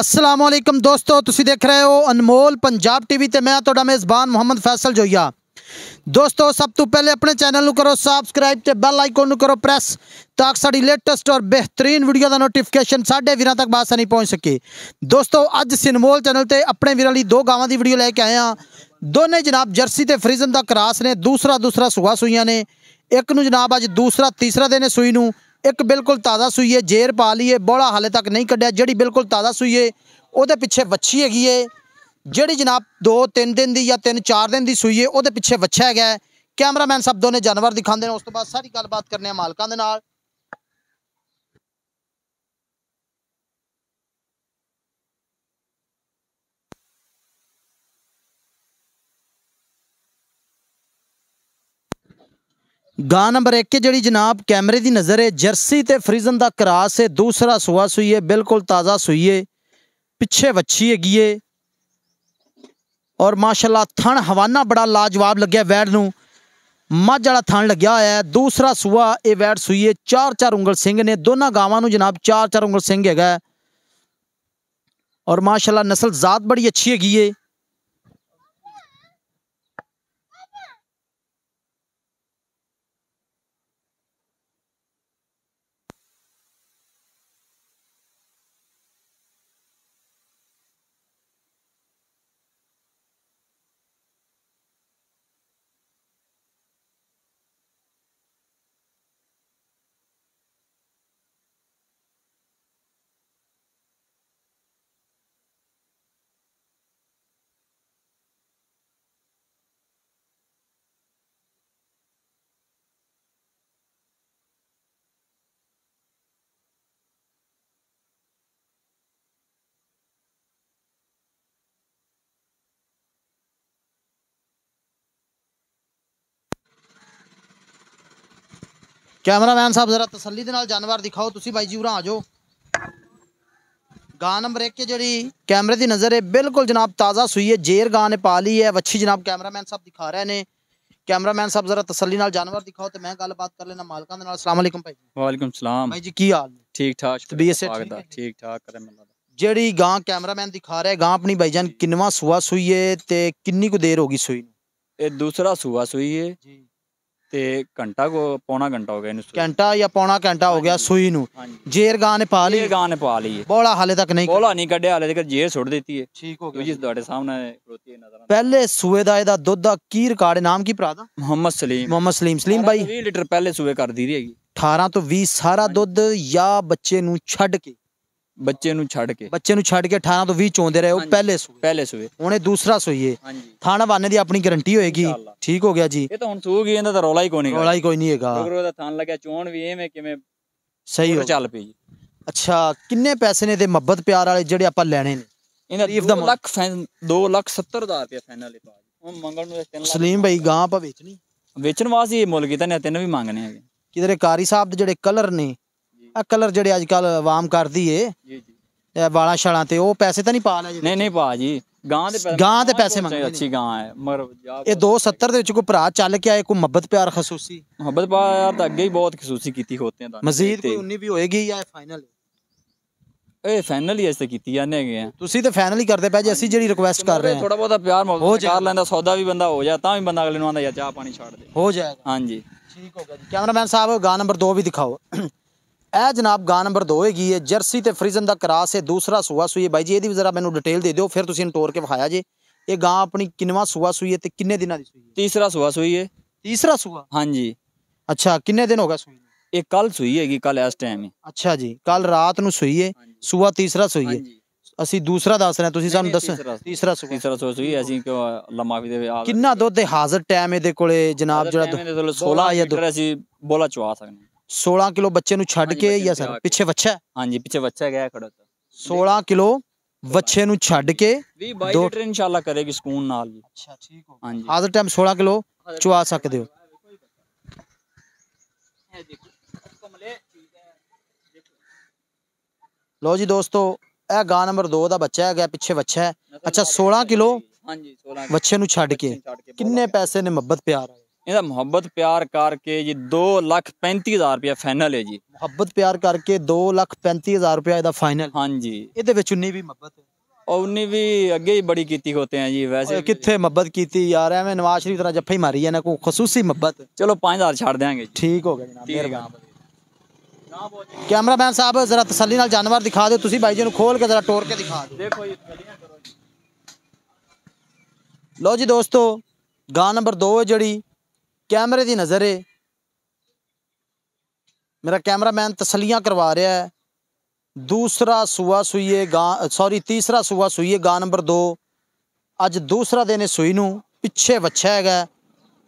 ਅਸਲਾਮ ਵਾਲੇਕਮ ਦੋਸਤੋ ਤੁਸੀਂ ਦੇਖ ਰਹੇ ਹੋ ਅਨਮੋਲ ਪੰਜਾਬ ਟੀਵੀ ਤੇ ਮੈਂ ਤੁਹਾਡਾ ਮੇਜ਼ਬਾਨ ਮੁਹੰਮਦ ਫੈਸਲ ਜੋਈਆ ਦੋਸਤੋ ਸਭ ਤੋਂ ਪਹਿਲੇ ਆਪਣੇ ਚੈਨਲ ਨੂੰ ਕਰੋ ਸਬਸਕ੍ਰਾਈਬ ਤੇ ਬੈਲ ਆਈਕਨ ਨੂੰ ਕਰੋ ਪ੍ਰੈਸ ਤਾਂ ਕਿ ਸਾਡੀ ਲੇਟੈਸਟ ਔਰ ਬਿਹਤਰੀਨ ਵੀਡੀਓ ਦਾ ਨੋਟੀਫਿਕੇਸ਼ਨ ਸਾਡੇ ਵੀਰਾਂ ਤੱਕ ਬਾਸਾਨੀ ਪਹੁੰਚ ਸਕੇ ਦੋਸਤੋ ਅੱਜ ਸਿਨਮੋਲ ਚੈਨਲ ਤੇ ਆਪਣੇ ਵੀਰਾਂ ਲਈ ਦੋ ਗਾਵਾਂ ਦੀ ਵੀਡੀਓ ਲੈ ਕੇ ਆਏ ਆ ਦੋਨੇ ਜਨਾਬ ਜਰਸੀ ਤੇ ਫਰੀਜ਼ਨ ਦਾ ਕਰਾਸ ਨੇ ਦੂਸਰਾ ਦੂਸਰਾ ਸੁਹਾ ਸੁਈਆਂ ਨੇ ਇੱਕ ਨੂੰ ਜਨਾਬ ਅੱਜ ਦੂਸਰਾ ਤੀਸਰਾ ਨੇ ਸੂਈ ਨੂੰ ਇੱਕ ਬਿਲਕੁਲ ਤਾਜ਼ਾ ਸੂਈ ਹੈ ਜੇਰ ਪਾ ਲਈਏ ਬੋਲਾ ਹਾਲੇ ਤੱਕ ਨਹੀਂ ਕੱਢਿਆ ਜਿਹੜੀ ਬਿਲਕੁਲ ਤਾਜ਼ਾ ਸੂਈ ਹੈ ਉਹਦੇ ਪਿੱਛੇ ਵੱਛੀ ਹੈਗੀ ਏ ਜਿਹੜੀ ਜਨਾਬ 2-3 ਦਿਨ ਦੀ ਜਾਂ 3-4 ਦਿਨ ਦੀ ਸੂਈ ਹੈ ਉਹਦੇ ਪਿੱਛੇ ਵੱਛਾ ਹੈਗਾ ਕੈਮਰਾਮੈਨ ਸਭ ਦੋਨੇ ਜਾਨਵਰ ਦਿਖਾਉਂਦੇ ਨੇ ਉਸ ਤੋਂ ਬਾਅਦ ਸਾਰੀ ਗੱਲਬਾਤ ਕਰਨੇ ਆ ਮਾਲਕਾਂ ਦੇ ਨਾਲ ਗਾਂ ਨੰਬਰ 1 ਜਿਹੜੀ ਜਨਾਬ ਕੈਮਰੇ ਦੀ ਨਜ਼ਰ ਹੈ ਜਰਸੀ ਤੇ ਫਰੀਜ਼ਨ ਦਾ ਕਰਾਸ ਹੈ ਦੂਸਰਾ ਸੂਆ ਸੂਈ ਹੈ ਬਿਲਕੁਲ ਤਾਜ਼ਾ ਸੂਈ ਹੈ ਪਿੱਛੇ ਵੱਛੀ ਹੈਗੀ ਹੈ ਔਰ ਮਾਸ਼ਾਅੱਲਾ ਥਣ ਹਵਾਨਾ ਬੜਾ ਲਾਜਵਾਬ ਲੱਗਿਆ ਵੈੜ ਨੂੰ ਮੱਝ ਵਾਲਾ ਥਣ ਲੱਗਿਆ ਹੋਇਆ ਹੈ ਦੂਸਰਾ ਸੂਆ ਇਹ ਵੈੜ ਸੂਈ ਹੈ ਚਾਰ ਚਾਰ ਉਂਗਲ ਸਿੰਘ ਨੇ ਦੋਨਾਂ ਗਾਵਾਂ ਨੂੰ ਜਨਾਬ ਚਾਰ ਚਾਰ ਉਂਗਲ ਸਿੰਘ ਹੈਗਾ ਔਰ ਮਾਸ਼ਾਅੱਲਾ ਨਸਲ ਜ਼ਾਤ ਬੜੀ ਅੱਛੀ ਹੈਗੀ ਹੈ ਕੈਮਰਾਮੈਨ ਸਾਹਿਬ ਜ਼ਰਾ ਤਸੱਲੀ ਦੇ ਨਾਲ ਜਾਨਵਰ ਦਿਖਾਓ ਤੁਸੀਂ ਬਾਈ ਜੀ गां नंबर एक जी कैमरे की नज़र है बिल्कुल जनाब ताज़ा सुई है जेर गां ने पा है वच्छी जनाब कैमरामैन साहब दिखा रहे ने कैमरामैन साहब जरा तसली जानवर दिखाओ तो मैं गलबात कर लेना मालका दे नाल वालेकुम भाई वालेकुम सलाम भाई जी की हाल ठीक ठाक तबीयत ठीक ठाक करे मतलब ਜਿਹੜੀ ਗਾਂ ਕੈਮਰਾਮੈਨ ਦਿਖਾ ਰਿਹਾ ਗਾਂ ਆਪਣੀ ਭਾਈਜਾਨ ਕਿੰਨਵਾ ਸੂਆ ਸੂਈ ਏ ਤੇ ਕਿੰਨੀ ਕੁ ਦੇਰ ਹੋ ਗਈ ਤੇ ਘੰਟਾ ਕੋ ਪੌਣਾ ਘੰਟਾ ਹੋ ਗਿਆ ਇਹਨੂੰ ਘੰਟਾ ਜਾਂ ਪੌਣਾ ਘੰਟਾ ਹੋ ਗਿਆ ਸੂਈ ਨੂੰ ਜੇਰ ਗਾਂ ਨੇ ਪਾ ਲਈ ਜੇਰ ਗਾਂ ਨੇ ਪਾ ਲਈ ਬੋਲਾ ਹਾਲੇ ਤੱਕ ਨਹੀਂ ਬੋਲਾ ਨਹੀਂ ਕੱਢਿਆ ਹਾਲੇ ਤੱਕ ਜੇਰ ਸੁੱਟ ਦਿੱਤੀ ਹੈ ਠੀਕ ਹੋ ਗਿਆ ਜੀ ਤੁਹਾਡੇ ਸਾਹਮਣੇ ਖਲੋਤੀ ਹੈ ਨਜ਼ਰ ਪਹਿਲੇ ਸੂਏ ਦਾ ਇਹਦਾ ਦੁੱਧ ਦਾ ਕੀ ਰਿਕਾਰਡ ਨਾਮ ਕੀ ਭਰਾ ਦਾ ਮੁਹੰਮਦ ਸਲੀਮ ਮੁਹੰਮਦ ਸਲੀਮ ਸਲੀਮ ਬਾਈ 20 ਲੀਟਰ ਪਹਿਲੇ ਸੂਏ ਕਰਦੀ ਰਹੀ ਹੈਗੀ 18 ਤੋਂ 20 ਸਾਰਾ ਦੁੱਧ ਜਾਂ ਬੱਚੇ ਨੂੰ ਛੱਡ ਕੇ ਬੱਚੇ ਨੂੰ ਛੱਡ ਕੇ ਬੱਚੇ ਨੂੰ ਛੱਡ ਕੇ 18 ਤੋਂ 20 ਚੋਂਦੇ ਰਹੇ ਉਹ ਪਹਿਲੇ ਸੂਏ ਪਹਿਲੇ ਸੂਏ ਉਹਨੇ ਦੂਸਰਾ ਸੂਈਏ ਥਾਣਾ ਵਾਨੇ ਦੀ ਆਪਣੀ ਗਾਰੰਟੀ ਹੋਏਗੀ ਠੀਕ ਹੋ ਗਿਆ ਜੀ ਇਹ ਤਾਂ ਹੁਣ ਸੂ ਗਈ ਇਹਦਾ ਤਾਂ ਰੌਲਾ ਹੀ ਕੋਈ ਨਹੀਂ ਰੌਲਾ ਹੀ ਕੋਈ ਨਹੀਂ ਹੈਗਾ ਗੁਰੂ ਦਾ ਥਾਣ ਲੱਗਿਆ ਚੋਣ ਵੀ ਐਵੇਂ ਕਿਵੇਂ ਸਹੀ ਹੋ ਚੱਲ ਪਈ ਅੱਛਾ ਕਿੰਨੇ ਪੈਸੇ ਨੇ ਤੇ ਮੁਹੱਬਤ ਪਿਆਰ ਵਾਲੇ ਜਿਹੜੇ ਆਪਾਂ ਲੈਣੇ ਨੇ ਇਹਨਾਂ ਤਰੀਫ ਦਾ ਲੱਖ ਫੈਨ 2 ਲੱਖ 70 ਹਜ਼ਾਰ ਰੁਪਏ ਫੈਨ ਵਾਲੇ ਪਾ ਹੁਣ ਮੰਗਣ ਨੂੰ 3 ਲੱਖ ਸਲੀਮ ਭਾਈ ਗਾਂ ਆਪਾਂ ਵੇਚਣੀ ਵੇਚਣ ਵਾਸਤੇ ਇਹ ਮੁੱਲ ਕੀਤਾ ਨੇ ਤਿੰਨ ਵੀ ਮੰਗਨੇ ਹੈਗੇ ਕਿਧਰੇ ਕਾਰੀ ਸਾਹਿਬ ਦੇ ਜਿਹੜੇ ਕਲਰ ਨੇ ਆ ਕਲਰ ਜਿਹੜੇ ਅੱਜ ਕੱਲ ਆਵਾਮ ਕਰਦੀ ਏ ਜੀ ਜੀ ਵਾਲਾਂ ਛਾਲਾਂ ਤੇ ਉਹ ਪੈਸੇ ਤਾਂ ਨਹੀਂ ਪਾ ਲੈ ਜੀ ਨਹੀਂ ਨਹੀਂ ਪਾ ਜੀ ਗਾਂ ਦੇ ਪੈਸੇ ਗਾਂ ਦੇ ਪੈਸੇ ਮੰਗਦੇ ਅੱਛੀ ਗਾਂ ਹੈ ਮਰ ਇਹ 270 ਦੇ ਵਿੱਚ ਕੋਈ ਭਰਾ ਚੱਲ ਕੇ ਆਏ ਕੋਈ ਮੁਹੱਬਤ ਪਿਆਰ ਖਸੂਸੀ ਮੁਹੱਬਤ ਪਿਆਰ ਤਾਂ ਅੱਗੇ ਹੀ ਬਹੁਤ ਖਸੂਸੀ ਕੀਤੀ ਹੋਤੇ ਤਾਂ ਮਜ਼ੀਦ ਕੋਈ 19 ਵੀ ਹੋਏਗੀ ਜਾਂ ਫਾਈਨਲ ਇਹ ਫਾਈਨਲ ਹੀ ਐਸੇ ਕੀਤੀ ਜਾਂਦੇ ਹੈਗੇ ਆ ਤੁਸੀਂ ਤਾਂ ਫਾਈਨਲ ਹੀ ਕਰਦੇ ਪਏ ਜੇ ਅਸੀਂ ਜਿਹੜੀ ਰਿਕੁਐਸਟ ਕਰ ਰਹੇ ਹਾਂ ਥੋੜਾ ਬਹੁਤਾ ਪਿਆਰ ਮੁਹੱਬਤ ਕਰ ਲੈਂਦਾ ਸੌਦਾ ਵੀ ਬੰਦਾ ਹੋ ਜਾ ਤਾਂ ਵੀ ਬੰਦਾ ਅਗਲੇ ਨੂੰ ਆਂਦਾ ਯਾ ਚਾਹ ਪਾਣੀ ਛੱਡ ਦੇ ਹੋ ਜਾਏਗਾ ਹਾਂਜੀ ਠੀਕ ਹੋ ਗਿਆ ਜੀ ਕੈਮਰਾਮੈਨ ਸਾਹਿਬ ਗਾ ਨੰਬਰ 2 ਵੀ ਦਿਖਾਓ ਇਹ ਜਨਾਬ ਗਾਂ ਨੰਬਰ 2 ਹੈਗੀ ਹੈ ਜਰਸੀ ਤੇ ਫਰੀਜ਼ਨ ਦਾ ਕਰਾਸ ਹੈ ਦੂਸਰਾ ਸੂਆ ਸੂਈ ਬਾਈ ਜੀ ਇਹਦੀ ਵੀ ਜ਼ਰਾ ਮੈਨੂੰ ਡਿਟੇਲ ਦੇ ਦਿਓ ਫਿਰ ਤੁਸੀਂ ਇਹਨੂੰ ਤੋੜ ਕੇ ਵਿਖਾਇਆ ਜੇ ਇਹ ਗਾਂ ਆਪਣੀ ਕਿੰਨਵਾ ਸੂਆ ਸੂਈ ਹੈ ਤੇ ਕਿੰਨੇ ਦਿਨਾਂ ਦੀ ਸੂਈ ਹੈ ਤੀਸਰਾ ਸੂਆ ਸੂਈ ਹੈ ਤੀਸਰਾ ਸੂਆ ਹਾਂਜੀ ਅੱਛਾ ਕਿੰਨੇ ਦਿਨ ਹੋ ਗਿਆ ਸੂਈ ਇਹ ਕੱਲ ਸੂਈ ਹੈਗੀ ਕੱਲ ਇਸ ਟਾਈਮ ਹੀ ਅੱਛਾ ਜੀ ਕੱਲ ਰਾਤ ਨੂੰ ਸੂਈ ਹੈ ਸੂਆ ਤੀਸਰਾ ਸੂਈ ਹੈ ਅਸੀਂ ਦੂਸਰਾ ਦੱਸ ਰਹੇ ਤੁਸੀਂ ਸਾਨੂੰ ਦੱਸ ਤੀਸਰਾ ਸੂਆ ਤੀਸਰਾ ਸੂਆ ਸੂਈ ਅਸੀਂ ਕਿ ਲੰਮਾ ਵੀ ਦੇ ਕਿੰਨਾ ਦੁੱਧ ਹਾਜ਼ਰ ਟਾਈਮ ਇਹਦੇ ਕੋਲੇ ਜਨਾਬ ਜਿਹੜਾ 16 ਜਾਂ 2 ਅਸੀਂ ਬੋਲਾ ਚਵਾ ਸਕਦੇ 16 ਕਿਲੋ ਬੱਚੇ ਨੂੰ ਛੱਡ ਕੇ ਜਾਂ ਸਰ ਪਿੱਛੇ ਬੱਚਾ ਹਾਂਜੀ ਪਿੱਛੇ ਬੱਚਾ ਗਿਆ ਖੜਾ ਤਾਂ 16 ਕਿਲੋ ਬੱਚੇ ਨੂੰ ਛੱਡ ਕੇ 20 22 ਲੀਟਰ ਇਨਸ਼ਾਅੱਲਾ ਕਰੇਗੀ ਸਕੂਨ ਨਾਲ ਅੱਛਾ ਠੀਕ ਹੋ ਹਾਂਜੀ ਹਾਜ਼ਰ ਟਾਈਮ 16 ਕਿਲੋ ਚਵਾ ਸਕਦੇ ਹੋ ਲੋ ਜੀ ਦੋਸਤੋ ਇਹ ਗਾ ਨੰਬਰ 2 ਦਾ ਬੱਚਾ ਹੈਗਾ ਪਿੱਛੇ ਬੱਚਾ ਹੈ ਅੱਛਾ 16 ਕਿਲੋ ਹਾਂਜੀ 16 ਬੱਚੇ ਨੂੰ ਛੱਡ ਕੇ ਕਿੰਨੇ ਪੈਸੇ ਨੇ ਮੁਹੱਬਤ ਪਿਆਰ ਇਹਦਾ ਮੁਹੱਬਤ ਪਿਆਰ ਕਰਕੇ ਜੀ 2 ਲੱਖ 35000 ਰੁਪਏ ਫਾਈਨਲ ਹੈ ਜੀ ਮੁਹੱਬਤ ਪਿਆਰ ਕਰਕੇ 2 ਲੱਖ 35000 ਰੁਪਏ ਇਹਦਾ ਫਾਈਨਲ ਹਾਂਜੀ ਇਹਦੇ ਵਿੱਚ 19 ਵੀ ਮੁਹੱਬਤ ਹੈ ਉਹਨੇ ਵੀ ਅੱਗੇ ਹੀ ਬੜੀ ਕੀਤੀ ਹੋਤੇ ਆ ਜੀ ਵੈਸੇ ਕਿੱਥੇ ਮੁਹੱਬਤ ਕੀਤੀ ਯਾਰ ਐਵੇਂ ਨਵਾਜ਼ ਸ਼ਰੀਫ ਤਰ੍ਹਾਂ ਜੱਫੇ ਮਾਰੀ ਜਾਂਦਾ ਕੋਈ ਖਸੂਸੀ ਮੁਹੱਬਤ ਚਲੋ 5000 ਛੱਡ ਦੇਾਂਗੇ ਠੀਕ ਹੋ ਗਿਆ ਜੀ ਮਿਹਰਬਾਨ ਕੈਮਰਾਮੈਨ ਸਾਹਿਬ ਜ਼ਰਾ ਤਸੱਲੀ ਨਾਲ ਜਾਨਵਰ ਦਿਖਾ ਦਿਓ ਤੁਸੀਂ ਬਾਈ ਜੀ ਨੂੰ ਖੋਲ ਕੇ ਜ਼ਰਾ ਟੋਰ ਕੇ ਦਿਖਾ ਦਿਓ ਦੇਖੋ ਜੀ ਲੋ ਜੀ ਦੋਸਤੋ ਗਾ ਨੰਬਰ 2 ਜਿਹੜੀ ਕੈਮਰੇ ਦੀ ਨਜ਼ਰ ਏ ਮੇਰਾ ਕੈਮਰਾਮੈਨ ਤਸਲੀਆਂ ਕਰਵਾ ਰਿਹਾ ਹੈ दूसरा सूआ सूईए गां सॉरी तीसरा सूआ सूईए गां नंबर दो अज दूसरा दिन सूई ਨੂੰ ਪਿੱਛੇ ਵੱਛਾ ਹੈਗਾ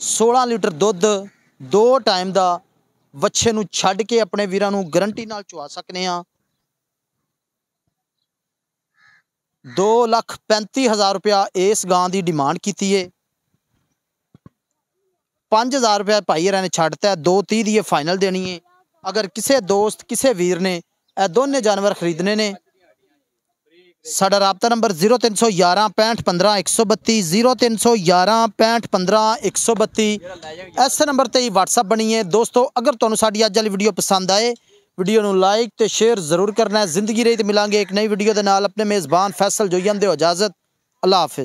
16 ਲੀਟਰ ਦੁੱਧ ਦੋ ਟਾਈਮ ਦਾ ਵੱਛੇ ਨੂੰ ਛੱਡ ਕੇ ਆਪਣੇ ਵੀਰਾਂ ਨੂੰ ਗਰੰਟੀ ਨਾਲ ਚਵਾ ਸਕਨੇ ਆ 2 ਲੱਖ 35 ਹਜ਼ਾਰ ਰੁਪਿਆ ਇਸ ਗਾਂ ਦੀ ਡਿਮਾਂਡ ਕੀਤੀ ਏ पां हज़ार रुपया भाईर ने छत्ता दो तीह की फाइनल देनी है अगर किसी दोस्त किसी वीर ने यह दोने जानवर खरीदने ने साडा रबता नंबर जीरो तीन सौ ग्यारह पैंठ पंद्रह एक सौ बत्ती जीरो तीन सौ यारह पैंठ पंद्रह एक सौ बत्ती इस नंबर पर ही वट्सअप बनी है दोस्तों अगर तुम साड़ी अज वीडियो पसंद आए वीडियो में लाइक तो शेयर जरूर करना जिंदगी रही तो मिलेंगे एक नई वीडियो के नाल अपने मेज़बान फैसल जोईन दो इजाजत अल्लाह हाफि